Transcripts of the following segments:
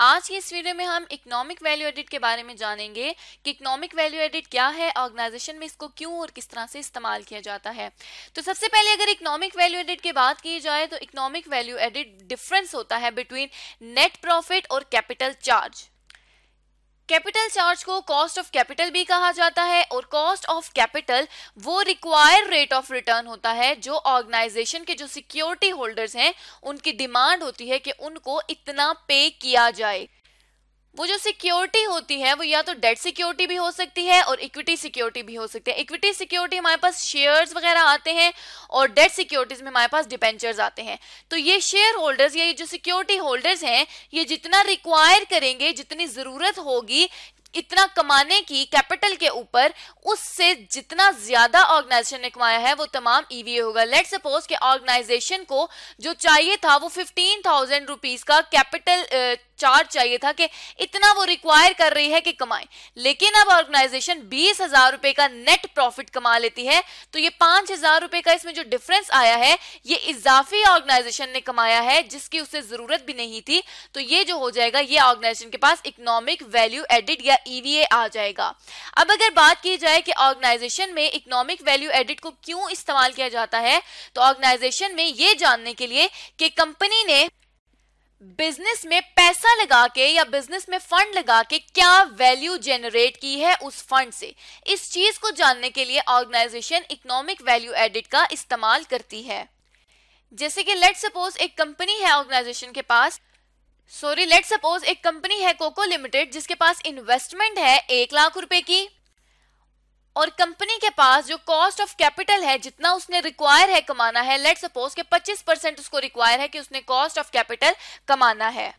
आज की इस वीडियो में हम इकोनॉमिक वैल्यू एडिट के बारे में जानेंगे कि इकोनॉमिक वैल्यू एडिट क्या है ऑर्गेनाइजेशन में इसको क्यों और किस तरह से इस्तेमाल किया जाता है तो सबसे पहले अगर इकोनॉमिक वैल्यू एडिट की बात की जाए तो इकोनॉमिक वैल्यू एडिट डिफरेंस होता है बिटवीन नेट प्रॉफिट और कैपिटल चार्ज कैपिटल चार्ज को कॉस्ट ऑफ कैपिटल भी कहा जाता है और कॉस्ट ऑफ कैपिटल वो रिक्वायर रेट ऑफ रिटर्न होता है जो ऑर्गेनाइजेशन के जो सिक्योरिटी होल्डर्स हैं उनकी डिमांड होती है कि उनको इतना पे किया जाए वो जो सिक्योरिटी होती है वो या तो डेट सिक्योरिटी भी हो सकती है और इक्विटी सिक्योरिटी भी हो सकती है इक्विटी सिक्योरिटी हमारे पास शेयर्स वगैरह आते हैं और डेट सिक्योरिटीज में हमारे पास डिपेंचर्स आते हैं तो ये शेयर होल्डर्स या ये जो सिक्योरिटी होल्डर्स हैं ये जितना रिक्वायर करेंगे जितनी ज़रूरत होगी इतना कमाने की कैपिटल के ऊपर उससे जितना ज्यादा ऑर्गेनाइजेशन ने कमाया है वो तमाम ईवीए e होगा लेट सपोज कि ऑर्गेनाइजेशन को जो चाहिए था वो फिफ्टीन थाउजेंड रुपीज का कैपिटल चार्ज चाहिए था कि इतना वो रिक्वायर कर रही है कि कमाए लेकिन अब ऑर्गेनाइजेशन बीस हजार रुपए का नेट प्रॉफिट कमा लेती है तो ये पांच हजार रुपए का इसमें जो डिफरेंस आया है ये इजाफी ऑर्गेनाइजेशन ने कमाया है जिसकी उसे जरूरत भी नहीं थी तो ये जो हो जाएगा ये ऑर्गेनाइजेशन के पास इकोनॉमिक वैल्यू एडिट या ईवीए e आ जाएगा अब अगर बात की जाए कि ऑर्गेनाइजेशन में इकोनॉमिक वैल्यू एडिट को क्यों इस्तेमाल किया जाता है तो ऑर्गेनाइजेशन में ये जानने के लिए कि कंपनी ने बिजनेस में पैसा लगा के या बिजनेस में फंड लगा के क्या वैल्यू जेनरेट की है उस फंड से इस चीज को जानने के लिए ऑर्गेनाइजेशन इकोनॉमिक वैल्यू एडिट का इस्तेमाल करती है जैसे कि लेट सपोज एक कंपनी है ऑर्गेनाइजेशन के पास सॉरी लेट सपोज एक कंपनी है कोको लिमिटेड जिसके पास इन्वेस्टमेंट है एक लाख रुपए की और कंपनी के पास जो कॉस्ट ऑफ कैपिटल है जितना उसने रिक्वायर है कमाना है लेट सपोज के 25 परसेंट उसको रिक्वायर है कि उसने कॉस्ट ऑफ कैपिटल कमाना है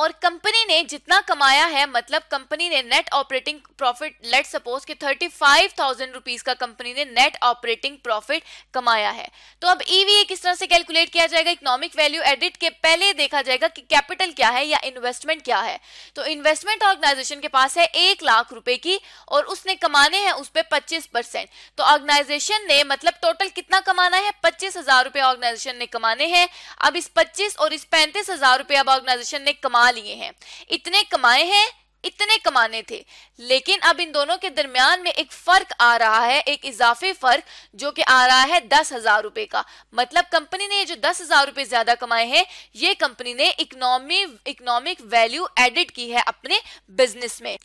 और कंपनी ने जितना कमाया है मतलब कंपनी ने net operating profit let suppose कि थर्टी फाइव थाउजेंड रुपीज का कंपनी ने नेट ऑपरेटिंग प्रॉफिट कमाया है तो अब ईवीए e किस तरह से कैलकुलेट किया जाएगा इकोनॉमिक वैल्यू एडिट के पहले देखा जाएगा कि कैपिटल क्या है या इन्वेस्टमेंट क्या है तो इन्वेस्टमेंट ऑर्गेनाइजेशन के पास है एक लाख रुपए की और उसने कमाने हैं उस पर पच्चीस तो ऑर्गेनाइजेशन ने मतलब टोटल कितना कमाना है पच्चीस हजार ऑर्गेनाइजेशन ने कमाने हैं अब इस पच्चीस और इस पैंतीस हजार अब ऑर्गेनाइजेशन ने कमा कमा लिए हैं इतने कमाए हैं इतने कमाने थे लेकिन अब इन दोनों के दरमियान में एक फर्क आ रहा है एक इजाफे फर्क जो कि आ रहा है दस हजार रुपए का मतलब कंपनी ने जो दस हजार रुपए ज्यादा कमाए हैं ये कंपनी ने इकोनॉमी इकोनॉमिक वैल्यू एडिट की है अपने बिजनेस में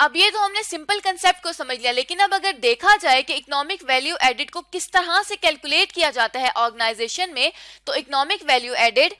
अब ये तो हमने सिंपल कंसेप्ट को समझ लिया लेकिन अब अगर देखा जाए कि इकोनॉमिक वैल्यू एडिट को किस तरह से कैलकुलेट किया जाता है ऑर्गेनाइजेशन में तो इकोनॉमिक वैल्यू एडिट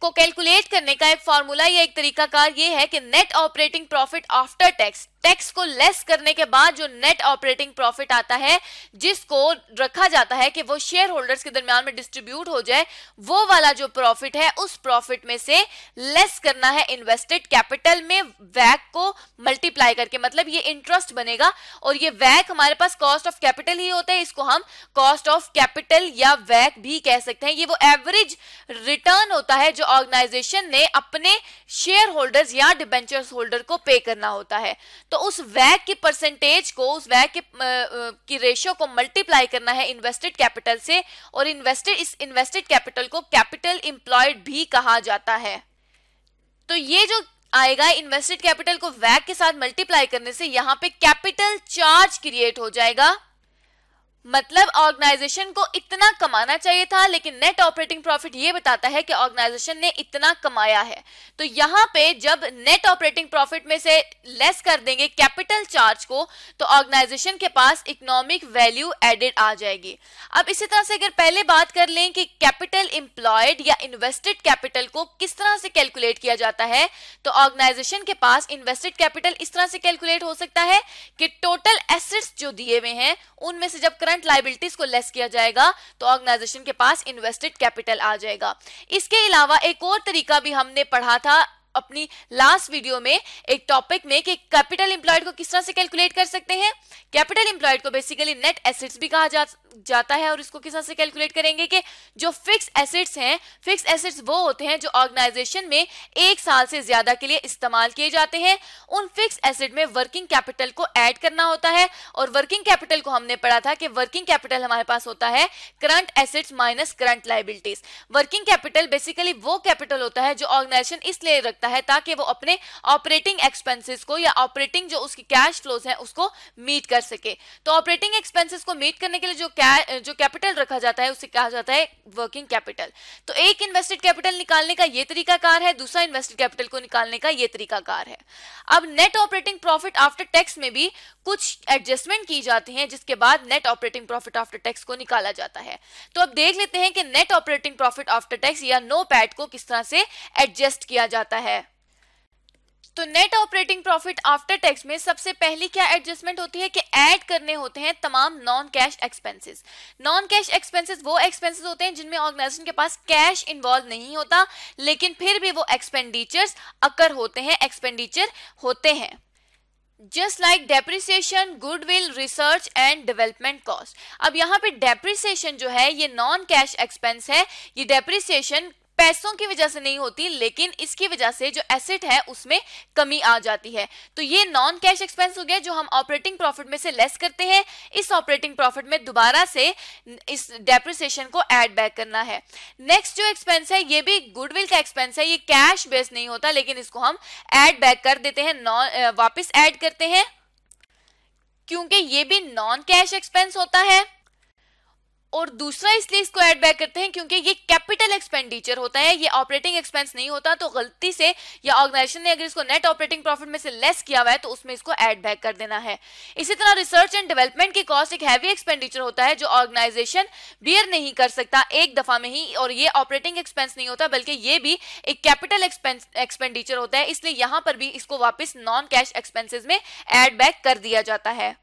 को कैलकुलेट करने का एक फॉर्मूला या एक तरीकाकार ये है कि net operating profit after tax tax को लेस करने के बाद जो नेट ऑपरेटिंग प्रॉफिट आता है जिसको रखा जाता है कि वो शेयर होल्डर्स के दरमियान में डिस्ट्रीब्यूट हो जाए वो वाला जो प्रॉफिट है उस प्रॉफिट में से लेस करना है इन्वेस्टेड कैपिटल में वैक को मल्टीप्लाई करके मतलब ये इंटरेस्ट बनेगा और ये वैक हमारे पास कॉस्ट ऑफ कैपिटल ही होता है इसको हम कॉस्ट ऑफ कैपिटल या वैक भी कह सकते हैं ये वो एवरेज रिटर्न होता है जो ऑर्गेनाइजेशन ने अपने शेयर होल्डर्स या डिबेंचर्स होल्डर को पे करना होता है तो उस वैग की परसेंटेज को उस वैग की, की रेशियो को मल्टीप्लाई करना है इन्वेस्टेड कैपिटल से और इन्वेस्टेड इस इन्वेस्टेड कैपिटल को कैपिटल इंप्लॉयड भी कहा जाता है तो ये जो आएगा इन्वेस्टेड कैपिटल को वैग के साथ मल्टीप्लाई करने से यहां पे कैपिटल चार्ज क्रिएट हो जाएगा मतलब ऑर्गेनाइजेशन को इतना कमाना चाहिए था लेकिन नेट ऑपरेटिंग प्रॉफिट ये बताता है कि ऑर्गेनाइजेशन ने इतना कमाया है तो यहां पे जब नेट ऑपरेटिंग प्रॉफिट में से लेस कर देंगे कैपिटल चार्ज को तो ऑर्गेनाइजेशन के पास इकोनॉमिक वैल्यू एडेड आ जाएगी अब इसी तरह से अगर पहले बात कर लें कि कैपिटल इंप्लॉयड या इन्वेस्टेड कैपिटल को किस तरह से कैलकुलेट किया जाता है तो ऑर्गेनाइजेशन के पास इन्वेस्टेड कैपिटल इस तरह से कैलकुलेट हो सकता है कि टोटल एसेट्स जो दिए हुए हैं उनमें से जब करंट लाइबिलिटीज को लेस किया जाएगा तो ऑर्गेनाइजेशन के पास इन्वेस्टेड कैपिटल आ जाएगा इसके अलावा एक और तरीका भी हमने पढ़ा था अपनी लास्ट वीडियो में एक टॉपिक में कि कैपिटल इंप्लॉयड को किस तरह से कैलकुलेट कर सकते हैं कैपिटल इंप्लॉयड को बेसिकली नेट एसेट्स भी कहा जा जाता है और इसको किस तरह से कैलकुलेट करेंगे कि जो फिक्स एसेट्स हैं फिक्स एसेट्स वो होते हैं जो ऑर्गेनाइजेशन में एक साल से ज्यादा के लिए इस्तेमाल किए जाते हैं उन फिक्स एसेट में वर्किंग कैपिटल को ऐड करना होता है और वर्किंग कैपिटल को हमने पढ़ा था कि वर्किंग कैपिटल हमारे पास होता है current assets minus current liabilities working capital basically वो कैपिटल होता है जो ऑर्गेनाइजेशन इसलिए रखता है ताकि वो अपने ऑपरेटिंग एक्सपेंसिस को या ऑपरेटिंग जो उसकी कैश फ्लोज हैं उसको मीट कर सके तो ऑपरेटिंग एक्सपेंसिस को मीट करने के लिए जो जो कैपिटल रखा जाता है उसे कहा जाता है वर्किंग कैपिटल तो एक इन्वेस्टेड कैपिटल निकालने का ये तरीकाकार है दूसरा इन्वेस्टेड कैपिटल को निकालने का ये तरीकाकार है अब net operating profit after tax में भी कुछ एडजस्टमेंट की जाती है जिसके बाद net operating profit after tax को निकाला जाता है तो अब देख लेते हैं कि net operating profit after tax या नो पैट को किस तरह से एडजस्ट किया जाता है तो net operating profit after tax में सबसे पहली क्या एडजस्टमेंट होती है कि ऐड करने होते हैं तमाम non cash expenses non cash expenses वो एक्सपेंसेस होते हैं जिनमें ऑर्गेनाइजेशन के पास कैश इन्वॉल्व नहीं होता लेकिन फिर भी वो एक्सपेंडिचर्स अकर होते हैं एक्सपेंडिचर होते हैं just like depreciation goodwill research and development cost अब यहाँ पे डेप्रिसिएशन जो है ये नॉन कैश एक्सपेंस है ये डेप्रिसिएशन पैसों की वजह से नहीं होती लेकिन इसकी वजह से जो एसेट है उसमें कमी आ जाती है तो ये नॉन कैश एक्सपेंस हो गया जो हम ऑपरेटिंग प्रॉफिट में से लेस करते हैं इस ऑपरेटिंग प्रॉफिट में दोबारा से इस डेप्रिसिएशन को एड बैक करना है नेक्स्ट जो एक्सपेंस है ये भी गुडविल का एक्सपेंस है ये कैश बेस्ड नहीं होता लेकिन इसको हम एड बैक कर देते हैं नॉन वापिस एड करते हैं क्योंकि ये भी नॉन कैश एक्सपेंस होता है और दूसरा इसलिए इसको ऐड बैक करते हैं क्योंकि ये कैपिटल एक्सपेंडिचर होता है ये ऑपरेटिंग एक्सपेंस नहीं होता तो गलती से या ऑर्गेनाइजेशन ने अगर इसको नेट ऑपरेटिंग प्रॉफिट में से लेस किया हुआ है तो उसमें इसको ऐड बैक कर देना है इसी तरह रिसर्च एंड डेवलपमेंट की कॉस्ट एक हैवी एक्सपेंडिचर होता है जो ऑर्गेनाइजेशन बियर नहीं कर सकता एक दफा में ही और ये ऑपरेटिंग एक्सपेंस नहीं होता बल्कि ये भी एक कैपिटल एक्सपेंडिचर होता है इसलिए यहां पर भी इसको वापिस नॉन कैश एक्सपेंसिस में एड बैक कर दिया जाता है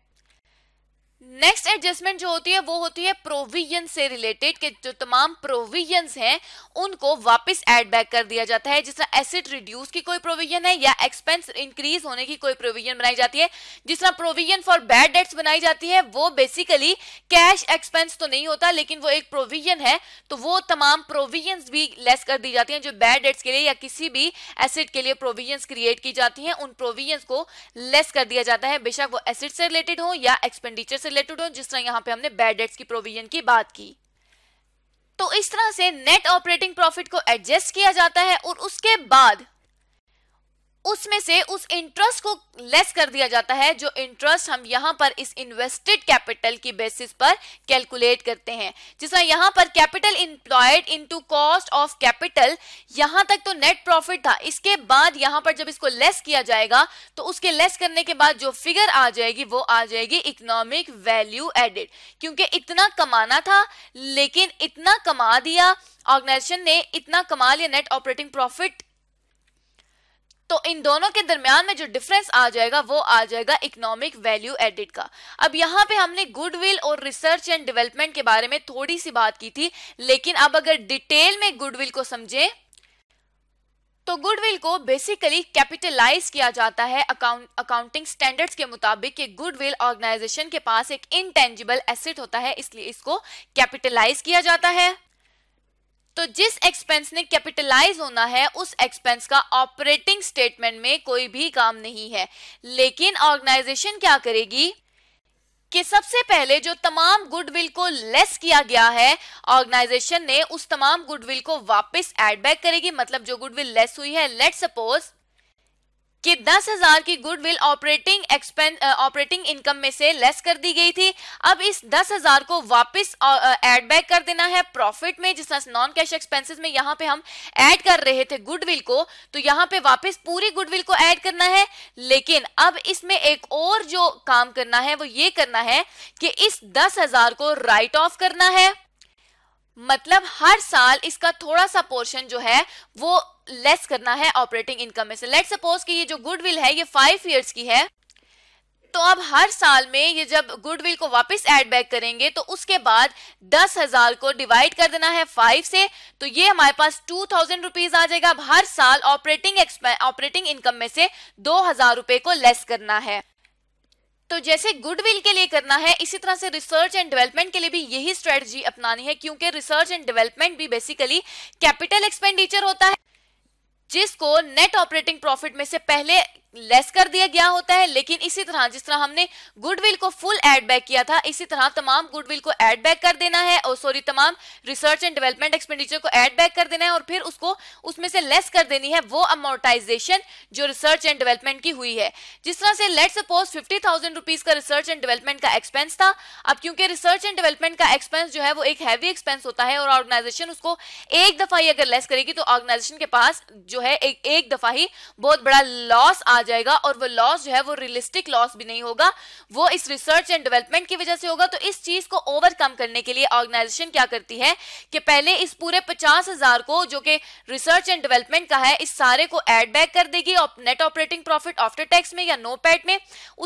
नेक्स्ट एडजस्टमेंट जो होती है वो होती है प्रोविजन से रिलेटेड के जो तमाम प्रोविजंस हैं उनको वापस एड बैक कर दिया जाता है जिस तरह एसिड रिड्यूस की कोई प्रोविजन है या एक्सपेंस इंक्रीज होने की कोई प्रोविजन बनाई जाती है जिस तरह प्रोविजन फॉर बैड डेट्स बनाई जाती है वो बेसिकली कैश एक्सपेंस तो नहीं होता लेकिन वो एक प्रोविजन है तो वो तमाम प्रोविजन भी लेस कर दी जाती है जो बैड डेट्स के लिए या किसी भी एसिड के लिए प्रोविजन क्रिएट की जाती है उन प्रोविजन को लेस कर दिया जाता है बेशक वो एसिड से रिलेटेड हो या एक्सपेंडिचर रिलेटेड हो जिस तरह यहाँ पे हमने बैड डेट्स की प्रोविजन की बात की तो इस तरह से नेट ऑपरेटिंग प्रॉफिट को एडजस्ट किया जाता है और उसके बाद उसमें से उस इंटरेस्ट को लेस कर दिया जाता है जो इंटरेस्ट हम यहां पर इस इन्वेस्टेड कैपिटल की बेसिस पर कैलकुलेट करते हैं जिसमें यहां पर capital employed into cost of capital यहां तक तो नेट प्रॉफिट था इसके बाद यहां पर जब इसको लेस किया जाएगा तो उसके लेस करने के बाद जो फिगर आ जाएगी वो आ जाएगी इकोनॉमिक वैल्यू एडेड क्योंकि इतना कमाना था लेकिन इतना कमा दिया ऑर्गेनाइजेशन ने इतना कमा लिया नेट ऑपरेटिंग प्रॉफिट तो इन दोनों के दरमियान में जो डिफरेंस आ जाएगा वो आ जाएगा इकोनॉमिक वैल्यू एडिट का अब यहाँ पे हमने गुडविल और रिसर्च एंड डेवलपमेंट के बारे में थोड़ी सी बात की थी लेकिन अब अगर डिटेल में गुडविल को समझें तो गुडविल को बेसिकली कैपिटलाइज किया जाता है अकाउंट अकाउंटिंग स्टैंडर्ड्स के मुताबिक कि गुडविल ऑर्गेनाइजेशन के पास एक इनटेंजिबल एसेट होता है इसलिए इसको कैपिटलाइज किया जाता है तो जिस एक्सपेंस ने कैपिटलाइज होना है उस एक्सपेंस का ऑपरेटिंग स्टेटमेंट में कोई भी काम नहीं है लेकिन ऑर्गेनाइजेशन क्या करेगी कि सबसे पहले जो तमाम गुडविल को लेस किया गया है ऑर्गेनाइजेशन ने उस तमाम गुडविल को वापस एडबैक करेगी मतलब जो गुडविल लेस हुई है लेट सपोज कि दस हजार की goodwill operating expense operating income में से लेस कर दी गई थी अब इस दस हजार को वापस एड बैक कर देना है प्रॉफिट में जिस तरह नॉन कैश एक्सपेंसेस में यहाँ पे हम ऐड कर रहे थे गुडविल को तो यहाँ पे वापस पूरी गुडविल को ऐड करना है लेकिन अब इसमें एक और जो काम करना है वो ये करना है कि इस दस हजार को राइट ऑफ करना है मतलब हर साल इसका थोड़ा सा पोर्शन जो है वो लेस करना है ऑपरेटिंग इनकम में से लेट सपोज कि ये जो गुडविल है ये फाइव ईयर्स की है तो अब हर साल में ये जब गुडविल को वापस एड बैक करेंगे तो उसके बाद दस हजार को डिवाइड कर देना है फाइव से तो ये हमारे पास टू थाउजेंड रुपीज आ जाएगा अब हर साल ऑपरेटिंग ऑपरेटिंग इनकम में से दो हजार रुपए को लेस करना है तो जैसे गुडविल के लिए करना है इसी तरह से रिसर्च एंड डेवलपमेंट के लिए भी यही स्ट्रेटजी अपनानी है क्योंकि रिसर्च एंड डेवलपमेंट भी बेसिकली कैपिटल एक्सपेंडिचर होता है जिसको नेट ऑपरेटिंग प्रॉफिट में से पहले लेस कर दिया गया होता है लेकिन इसी तरह जिस तरह हमने गुडविल को फुल एड बैक किया था इसी तरह तमाम गुडविल को एड बैक कर देना है और सॉरी तमाम रिसर्च एंड डेवलपमेंट एक्सपेंडिचर को एड बैक कर देना है और फिर उसको उसमें से लेस कर देनी है वो अमोर्टाइजेशन जो रिसर्च एंड डेवलपमेंट की हुई है जिस तरह से let suppose fifty thousand rupees का रिसर्च एंड डेवलपमेंट का एक्सपेंस था अब क्योंकि रिसर्च एंड डेवलपमेंट का एक्सपेंस जो है वो एक हैवी एक्सपेंस होता है और ऑर्गेनाइजेशन उसको एक दफा ही अगर लेस करेगी तो ऑर्गेनाइजेशन के पास जो है एक दफा ही बहुत बड़ा लॉस आ जाएगा और वो लॉस जो है वो रियलिस्टिक लॉस भी नहीं होगा वो इस रिसर्च एंड डेवलपमेंट की वजह से होगा तो इस चीज को ओवरकम करने के लिए ऑर्गेनाइजेशन क्या करती है कि पहले इस पूरे पचास हजार को जो कि रिसर्च एंड डेवलपमेंट का है इस सारे को एड बैक कर देगी net operating profit after tax में या नो पैट में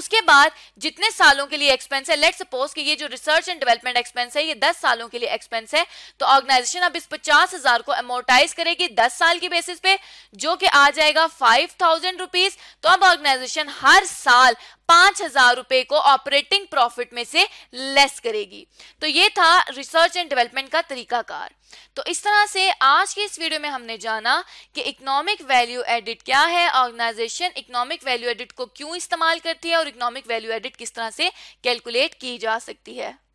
उसके बाद जितने सालों के लिए एक्सपेंस है लेट सपोज कि ये जो रिसर्च एंड डेवलपमेंट एक्सपेंस है ये दस सालों के लिए एक्सपेंस है तो ऑर्गेनाइजेशन अब इस पचास को अमोटाइज करेगी दस साल की बेसिस पे जो कि आ जाएगा फाइव थाउजेंड रुपीज तो अब ऑर्गेनाइजेशन हर साल पांच हजार रुपए को ऑपरेटिंग प्रॉफिट में से लेस करेगी तो ये था रिसर्च एंड डेवलपमेंट का तरीकाकार तो इस तरह से आज के इस वीडियो में हमने जाना कि इकोनॉमिक वैल्यू एडिट क्या है ऑर्गेनाइजेशन इकोनॉमिक वैल्यू एडिट को क्यों इस्तेमाल करती है और इकोनॉमिक वैल्यू एडिट किस तरह से कैलकुलेट की जा सकती है